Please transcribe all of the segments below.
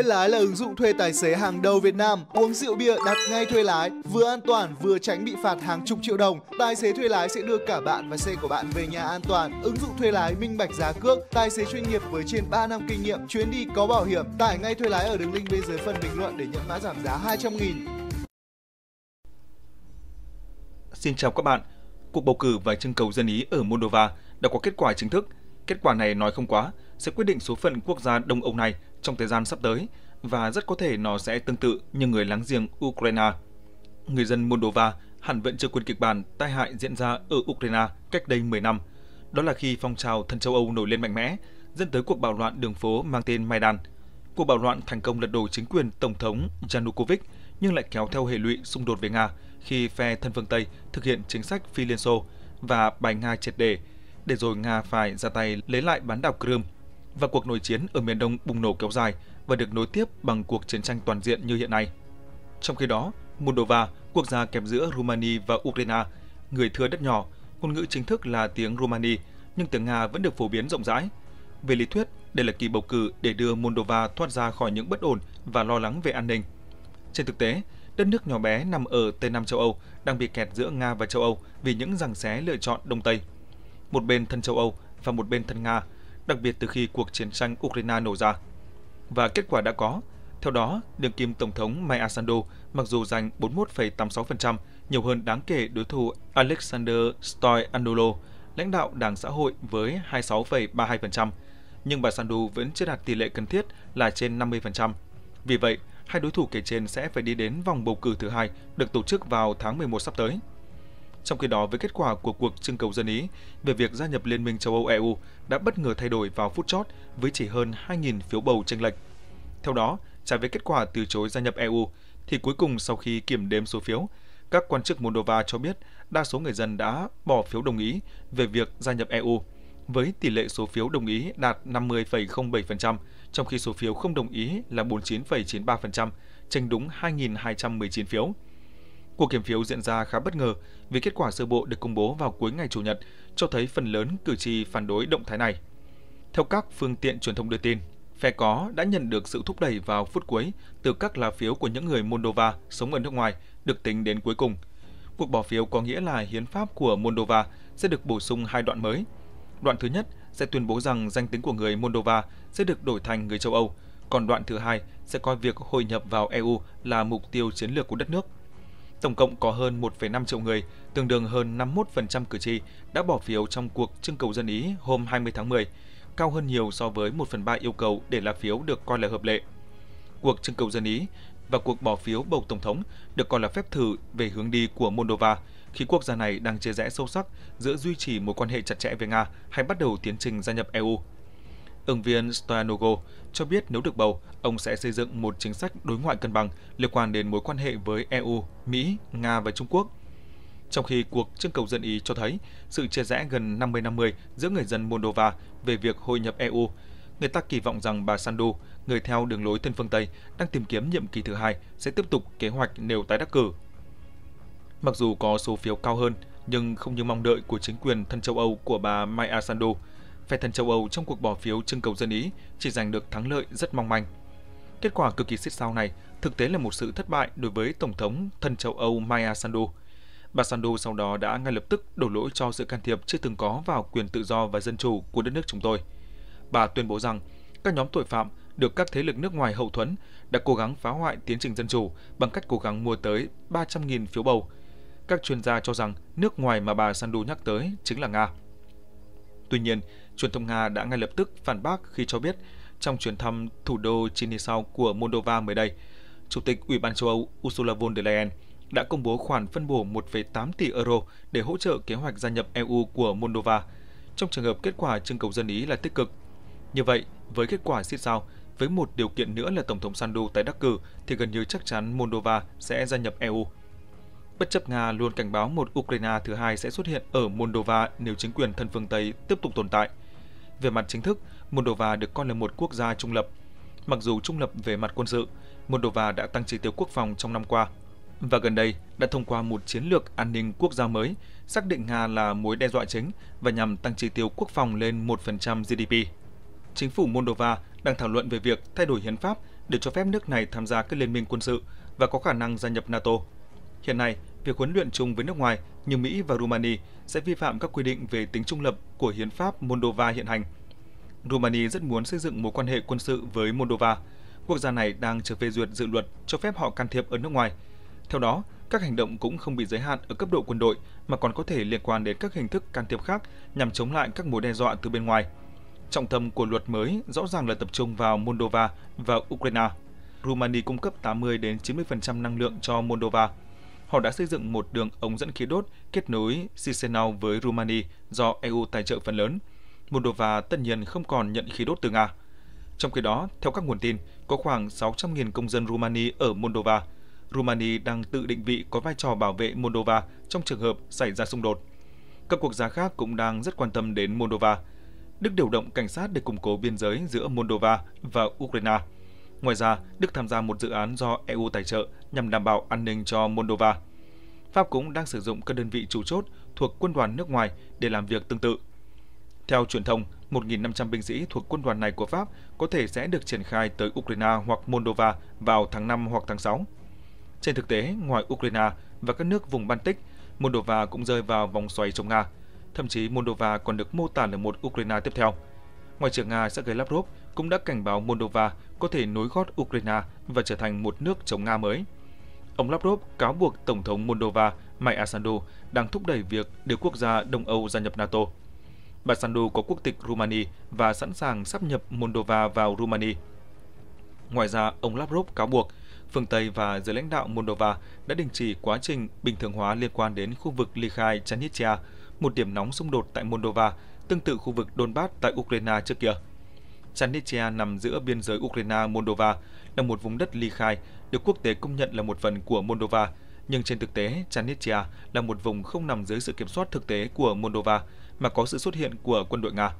Thuê lái là ứng dụng thuê tài xế hàng đầu Việt Nam. Uống rượu bia đặt ngay thuê lái, vừa an toàn vừa tránh bị phạt hàng chục triệu đồng. Tài xế thuê lái sẽ đưa cả bạn và xe của bạn về nhà an toàn. Ứng dụng thuê lái minh bạch giá cước, tài xế chuyên nghiệp với trên 3 năm kinh nghiệm, chuyến đi có bảo hiểm. Tải ngay thuê lái ở đường link bên dưới phần bình luận để nhận mã giảm giá 200 nghìn. Xin chào các bạn. Cuộc bầu cử và trưng cầu dân ý ở Moldova đã có kết quả chính thức. Kết quả này nói không quá, sẽ quyết định số phận quốc gia Đông Âu này trong thời gian sắp tới và rất có thể nó sẽ tương tự như người láng giềng Ukraine. Người dân Moldova hẳn vẫn chưa quên kịch bản tai hại diễn ra ở Ukraine cách đây 10 năm. Đó là khi phong trào thân châu Âu nổi lên mạnh mẽ, dẫn tới cuộc bạo loạn đường phố mang tên Maidan. Cuộc bạo loạn thành công lật đổ chính quyền Tổng thống Yanukovych nhưng lại kéo theo hệ lụy xung đột với Nga khi phe thân phương Tây thực hiện chính sách phi Liên Xô và bài Nga triệt đề, để rồi Nga phải ra tay lấy lại bán đảo Crimea và cuộc nội chiến ở miền Đông bùng nổ kéo dài và được nối tiếp bằng cuộc chiến tranh toàn diện như hiện nay. Trong khi đó, Moldova, quốc gia kẹp giữa Romania và Ukraine, người thừa đất nhỏ, ngôn ngữ chính thức là tiếng Romania, nhưng tiếng Nga vẫn được phổ biến rộng rãi. Về lý thuyết, đây là kỳ bầu cử để đưa Moldova thoát ra khỏi những bất ổn và lo lắng về an ninh. Trên thực tế, đất nước nhỏ bé nằm ở Tây Nam châu Âu đang bị kẹt giữa Nga và châu Âu vì những giằng xé lựa chọn Đông Tây. Một bên thân châu Âu và một bên thân Nga – đặc biệt từ khi cuộc chiến tranh Ukraine nổ ra. Và kết quả đã có. Theo đó, đương kim Tổng thống Maya Sandu mặc dù giành 41,86%, nhiều hơn đáng kể đối thủ Alexander Stoyanolo, lãnh đạo Đảng Xã hội với 26,32%, nhưng bà Sandu vẫn chưa đạt tỷ lệ cần thiết là trên 50%. Vì vậy, hai đối thủ kể trên sẽ phải đi đến vòng bầu cử thứ hai được tổ chức vào tháng 11 sắp tới. Trong khi đó, với kết quả của cuộc trưng cầu dân Ý về việc gia nhập Liên minh châu Âu EU đã bất ngờ thay đổi vào phút chót với chỉ hơn 2.000 phiếu bầu chênh lệch. Theo đó, trái với kết quả từ chối gia nhập EU, thì cuối cùng sau khi kiểm đếm số phiếu, các quan chức Moldova cho biết đa số người dân đã bỏ phiếu đồng ý về việc gia nhập EU, với tỷ lệ số phiếu đồng ý đạt 50,07%, trong khi số phiếu không đồng ý là 49,93%, tranh đúng 2.219 phiếu. Cuộc kiểm phiếu diễn ra khá bất ngờ vì kết quả sơ bộ được công bố vào cuối ngày Chủ nhật cho thấy phần lớn cử tri phản đối động thái này. Theo các phương tiện truyền thông đưa tin, phe có đã nhận được sự thúc đẩy vào phút cuối từ các lá phiếu của những người Moldova sống ở nước ngoài được tính đến cuối cùng. Cuộc bỏ phiếu có nghĩa là hiến pháp của Moldova sẽ được bổ sung hai đoạn mới. Đoạn thứ nhất sẽ tuyên bố rằng danh tính của người Moldova sẽ được đổi thành người châu Âu, còn đoạn thứ hai sẽ coi việc hội nhập vào EU là mục tiêu chiến lược của đất nước – Tổng cộng có hơn 1,5 triệu người, tương đương hơn 51% cử tri đã bỏ phiếu trong cuộc trưng cầu dân ý hôm 20 tháng 10, cao hơn nhiều so với 1 phần 3 yêu cầu để lá phiếu được coi là hợp lệ. Cuộc trưng cầu dân ý và cuộc bỏ phiếu bầu tổng thống được coi là phép thử về hướng đi của Moldova khi quốc gia này đang chia rẽ sâu sắc giữa duy trì mối quan hệ chặt chẽ với Nga hay bắt đầu tiến trình gia nhập EU ứng viên Stoyanogo cho biết nếu được bầu, ông sẽ xây dựng một chính sách đối ngoại cân bằng liên quan đến mối quan hệ với EU, Mỹ, Nga và Trung Quốc. Trong khi cuộc trưng cầu dân Ý cho thấy sự chia rẽ gần 50-50 giữa người dân Moldova về việc hội nhập EU, người ta kỳ vọng rằng bà Sandu, người theo đường lối thân phương Tây, đang tìm kiếm nhiệm kỳ thứ hai sẽ tiếp tục kế hoạch nếu tái đắc cử. Mặc dù có số phiếu cao hơn, nhưng không như mong đợi của chính quyền thân châu Âu của bà Maya Sandu, phe thân châu Âu trong cuộc bỏ phiếu trưng cầu dân Ý chỉ giành được thắng lợi rất mong manh. Kết quả cực kỳ xích sao này thực tế là một sự thất bại đối với Tổng thống thân châu Âu Maya Sandu. Bà Sandu sau đó đã ngay lập tức đổ lỗi cho sự can thiệp chưa từng có vào quyền tự do và dân chủ của đất nước chúng tôi. Bà tuyên bố rằng các nhóm tội phạm được các thế lực nước ngoài hậu thuẫn đã cố gắng phá hoại tiến trình dân chủ bằng cách cố gắng mua tới 300.000 phiếu bầu. Các chuyên gia cho rằng nước ngoài mà bà Sandu nhắc tới chính là Nga. Tuy nhiên, truyền thông Nga đã ngay lập tức phản bác khi cho biết trong chuyến thăm thủ đô Chisinau của Moldova mới đây, Chủ tịch Ủy ban châu Âu Ursula von der Leyen đã công bố khoản phân bổ 1,8 tỷ euro để hỗ trợ kế hoạch gia nhập EU của Moldova trong trường hợp kết quả trưng cầu dân ý là tích cực. Như vậy, với kết quả xít sao, với một điều kiện nữa là Tổng thống Sandu tái đắc cử thì gần như chắc chắn Moldova sẽ gia nhập EU. Bất chấp Nga luôn cảnh báo một Ukraine thứ hai sẽ xuất hiện ở Moldova nếu chính quyền thân phương Tây tiếp tục tồn tại. Về mặt chính thức, Moldova được coi là một quốc gia trung lập. Mặc dù trung lập về mặt quân sự, Moldova đã tăng chi tiêu quốc phòng trong năm qua và gần đây đã thông qua một chiến lược an ninh quốc gia mới, xác định Nga là mối đe dọa chính và nhằm tăng chi tiêu quốc phòng lên 1% GDP. Chính phủ Moldova đang thảo luận về việc thay đổi hiến pháp để cho phép nước này tham gia các liên minh quân sự và có khả năng gia nhập NATO. Hiện nay, việc huấn luyện chung với nước ngoài như Mỹ và Rumani sẽ vi phạm các quy định về tính trung lập của hiến pháp Moldova hiện hành. Rumani rất muốn xây dựng mối quan hệ quân sự với Moldova. Quốc gia này đang chờ phê duyệt dự luật cho phép họ can thiệp ở nước ngoài. Theo đó, các hành động cũng không bị giới hạn ở cấp độ quân đội mà còn có thể liên quan đến các hình thức can thiệp khác nhằm chống lại các mối đe dọa từ bên ngoài. Trọng tâm của luật mới rõ ràng là tập trung vào Moldova và Ukraine. Rumani cung cấp 80 đến 90% năng lượng cho Moldova họ đã xây dựng một đường ống dẫn khí đốt kết nối Chisinau với Rumani do EU tài trợ phần lớn. Moldova tất nhiên không còn nhận khí đốt từ Nga. Trong khi đó, theo các nguồn tin, có khoảng 600.000 công dân Rumani ở Moldova. Rumani đang tự định vị có vai trò bảo vệ Moldova trong trường hợp xảy ra xung đột. Các quốc gia khác cũng đang rất quan tâm đến Moldova. Đức điều động cảnh sát để củng cố biên giới giữa Moldova và Ukraine – Ngoài ra, Đức tham gia một dự án do EU tài trợ nhằm đảm bảo an ninh cho Moldova. Pháp cũng đang sử dụng các đơn vị chủ chốt thuộc quân đoàn nước ngoài để làm việc tương tự. Theo truyền thông, 1.500 binh sĩ thuộc quân đoàn này của Pháp có thể sẽ được triển khai tới Ukraine hoặc Moldova vào tháng 5 hoặc tháng 6. Trên thực tế, ngoài Ukraine và các nước vùng Baltic, Moldova cũng rơi vào vòng xoáy chống Nga. Thậm chí Moldova còn được mô tả là một Ukraine tiếp theo. Ngoại trưởng Nga Sergei Lavrov cũng đã cảnh báo Moldova có thể nối gót Ukraine và trở thành một nước chống Nga mới. Ông Lavrov cáo buộc Tổng thống Moldova Mike Sandu đang thúc đẩy việc đưa quốc gia Đông Âu gia nhập NATO. Bà Sandu có quốc tịch Rumani và sẵn sàng sắp nhập Moldova vào Rumani. Ngoài ra, ông Lavrov cáo buộc phương Tây và giới lãnh đạo Moldova đã đình chỉ quá trình bình thường hóa liên quan đến khu vực Likhai Chanitsia, một điểm nóng xung đột tại Moldova, tương tự khu vực Donbass tại Ukraine trước kia. Chanitia nằm giữa biên giới Ukraine-Moldova, là một vùng đất ly khai, được quốc tế công nhận là một phần của Moldova. Nhưng trên thực tế, Chanitia là một vùng không nằm dưới sự kiểm soát thực tế của Moldova, mà có sự xuất hiện của quân đội Nga.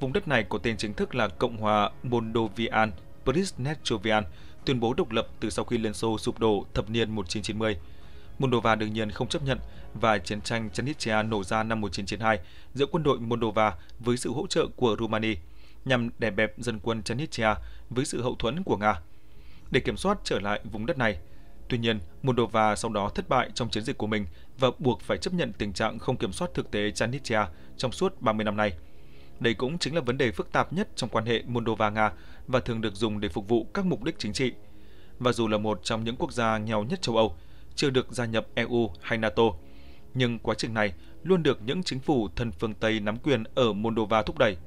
Vùng đất này có tên chính thức là Cộng hòa Moldovian Prisnechovian, tuyên bố độc lập từ sau khi Liên Xô sụp đổ thập niên 1990. Moldova đương nhiên không chấp nhận và chiến tranh Chernivtsia nổ ra năm 1992 giữa quân đội Moldova với sự hỗ trợ của Romania nhằm đè bẹp dân quân Chernitsia với sự hậu thuẫn của Nga để kiểm soát trở lại vùng đất này. Tuy nhiên, Moldova sau đó thất bại trong chiến dịch của mình và buộc phải chấp nhận tình trạng không kiểm soát thực tế Chernitsia trong suốt 30 năm nay. Đây cũng chính là vấn đề phức tạp nhất trong quan hệ Moldova-Nga và thường được dùng để phục vụ các mục đích chính trị. Và dù là một trong những quốc gia nghèo nhất châu Âu, chưa được gia nhập EU hay NATO, nhưng quá trình này luôn được những chính phủ thân phương Tây nắm quyền ở Moldova thúc đẩy –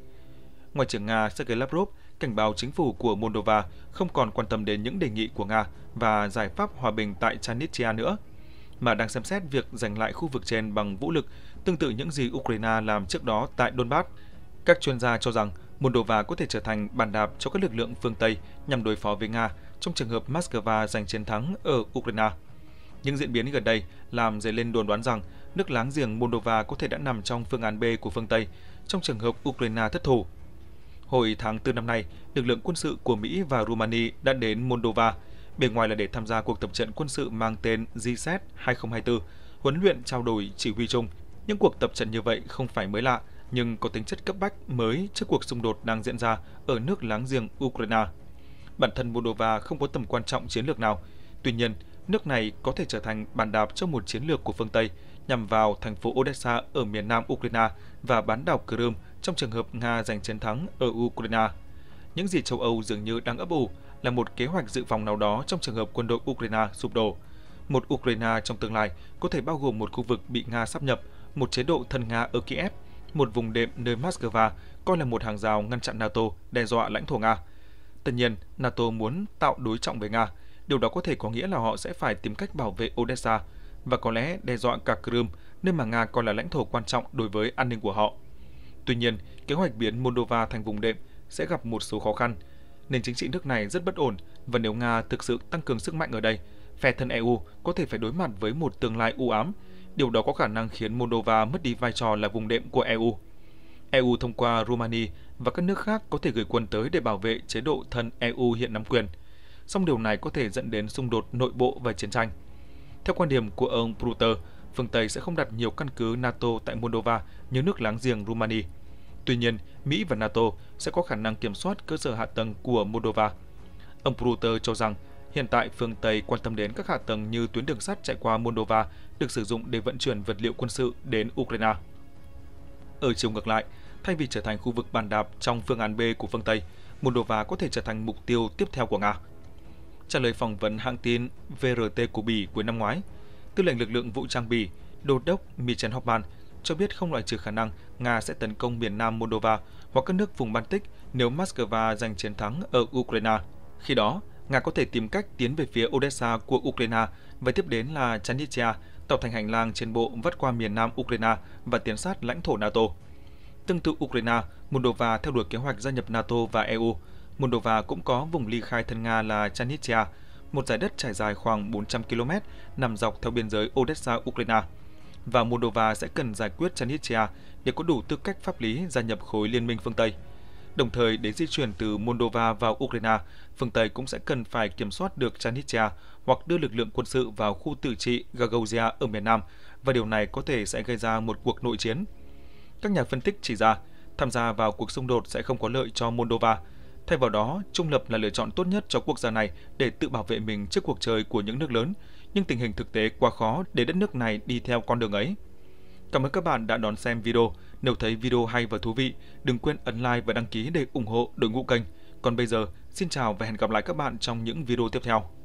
Ngoại trưởng Nga Sergei Lavrov cảnh báo chính phủ của Moldova không còn quan tâm đến những đề nghị của Nga và giải pháp hòa bình tại Transnistria nữa, mà đang xem xét việc giành lại khu vực trên bằng vũ lực, tương tự những gì Ukraine làm trước đó tại Donbass. Các chuyên gia cho rằng Moldova có thể trở thành bàn đạp cho các lực lượng phương Tây nhằm đối phó với Nga trong trường hợp Moscow giành chiến thắng ở Ukraine. Những diễn biến gần đây làm dấy lên đồn đoán rằng nước láng giềng Moldova có thể đã nằm trong phương án B của phương Tây trong trường hợp Ukraine thất thủ Hồi tháng 4 năm nay, lực lượng quân sự của Mỹ và Rumani đã đến Moldova, bề ngoài là để tham gia cuộc tập trận quân sự mang tên GZ 2024, e huấn luyện trao đổi chỉ huy chung. Những cuộc tập trận như vậy không phải mới lạ, nhưng có tính chất cấp bách mới trước cuộc xung đột đang diễn ra ở nước láng giềng Ukraine. Bản thân Moldova không có tầm quan trọng chiến lược nào. Tuy nhiên, nước này có thể trở thành bàn đạp cho một chiến lược của phương Tây nhằm vào thành phố Odessa ở miền nam Ukraine và bán đảo Crimea trong trường hợp Nga giành chiến thắng ở Ukraine. Những gì châu Âu dường như đang ấp ủ là một kế hoạch dự phòng nào đó trong trường hợp quân đội Ukraine sụp đổ. Một Ukraine trong tương lai có thể bao gồm một khu vực bị Nga sắp nhập, một chế độ thân Nga ở Kiev, một vùng đệm nơi Moscow coi là một hàng rào ngăn chặn NATO đe dọa lãnh thổ Nga. Tất nhiên, NATO muốn tạo đối trọng với Nga. Điều đó có thể có nghĩa là họ sẽ phải tìm cách bảo vệ Odessa và có lẽ đe dọa cả Crimea, nơi mà Nga coi là lãnh thổ quan trọng đối với an ninh của họ. Tuy nhiên, kế hoạch biến Moldova thành vùng đệm sẽ gặp một số khó khăn. Nền chính trị nước này rất bất ổn và nếu Nga thực sự tăng cường sức mạnh ở đây, phe thân EU có thể phải đối mặt với một tương lai u ám. Điều đó có khả năng khiến Moldova mất đi vai trò là vùng đệm của EU. EU thông qua Romania và các nước khác có thể gửi quân tới để bảo vệ chế độ thân EU hiện nắm quyền. Song điều này có thể dẫn đến xung đột nội bộ và chiến tranh. Theo quan điểm của ông Bruter, phương Tây sẽ không đặt nhiều căn cứ NATO tại Moldova như nước láng giềng Romania. Tuy nhiên, Mỹ và NATO sẽ có khả năng kiểm soát cơ sở hạ tầng của Moldova. Ông Bruter cho rằng, hiện tại phương Tây quan tâm đến các hạ tầng như tuyến đường sắt chạy qua Moldova được sử dụng để vận chuyển vật liệu quân sự đến Ukraine. Ở chiều ngược lại, thay vì trở thành khu vực bàn đạp trong phương án B của phương Tây, Moldova có thể trở thành mục tiêu tiếp theo của Nga. Trả lời phỏng vấn hãng tin VRT của Bỉ cuối năm ngoái, Tư lệnh lực lượng vũ trang Bỉ, Đô đốc Michel Hoffman cho biết không loại trừ khả năng Nga sẽ tấn công miền Nam Moldova hoặc các nước vùng Baltic nếu Moscow giành chiến thắng ở Ukraine. Khi đó, Nga có thể tìm cách tiến về phía Odessa của Ukraine và tiếp đến là Chania, tạo thành hành lang trên bộ vắt qua miền nam Ukraine và tiến sát lãnh thổ NATO. Tương tự Ukraine, Moldova theo đuổi kế hoạch gia nhập NATO và EU. Moldova cũng có vùng ly khai thân Nga là Chania, một giải đất trải dài khoảng 400 km nằm dọc theo biên giới Odessa-Ukraine và Moldova sẽ cần giải quyết Transnistria để có đủ tư cách pháp lý gia nhập khối liên minh phương Tây. Đồng thời, để di chuyển từ Moldova vào Ukraine, phương Tây cũng sẽ cần phải kiểm soát được Transnistria hoặc đưa lực lượng quân sự vào khu tự trị Gagauzia ở miền Nam, và điều này có thể sẽ gây ra một cuộc nội chiến. Các nhà phân tích chỉ ra, tham gia vào cuộc xung đột sẽ không có lợi cho Moldova. Thay vào đó, trung lập là lựa chọn tốt nhất cho quốc gia này để tự bảo vệ mình trước cuộc chơi của những nước lớn, nhưng tình hình thực tế quá khó để đất nước này đi theo con đường ấy. Cảm ơn các bạn đã đón xem video. Nếu thấy video hay và thú vị, đừng quên ấn like và đăng ký để ủng hộ đội ngũ kênh. Còn bây giờ, xin chào và hẹn gặp lại các bạn trong những video tiếp theo.